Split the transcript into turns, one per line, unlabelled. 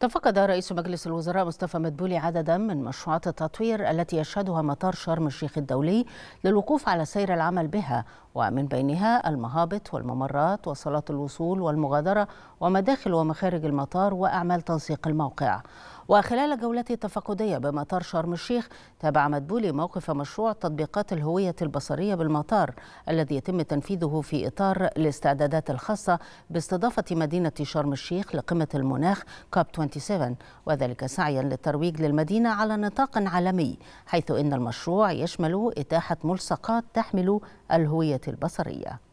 تفقد رئيس مجلس الوزراء مصطفى مدبولي عددا من مشروعات التطوير التي يشهدها مطار شرم الشيخ الدولي للوقوف على سير العمل بها ومن بينها المهابط والممرات وصالات الوصول والمغادرة ومداخل ومخارج المطار وأعمال تنسيق الموقع وخلال جولته التفقدية بمطار شرم الشيخ تابع مدبولي موقف مشروع تطبيقات الهوية البصرية بالمطار الذي يتم تنفيذه في إطار الاستعدادات الخاصة باستضافة مدينة شرم الشيخ لقمة المناخ كاب 27 وذلك سعيا للترويج للمدينة على نطاق عالمي حيث إن المشروع يشمل إتاحة ملصقات تحمل الهوية البصرية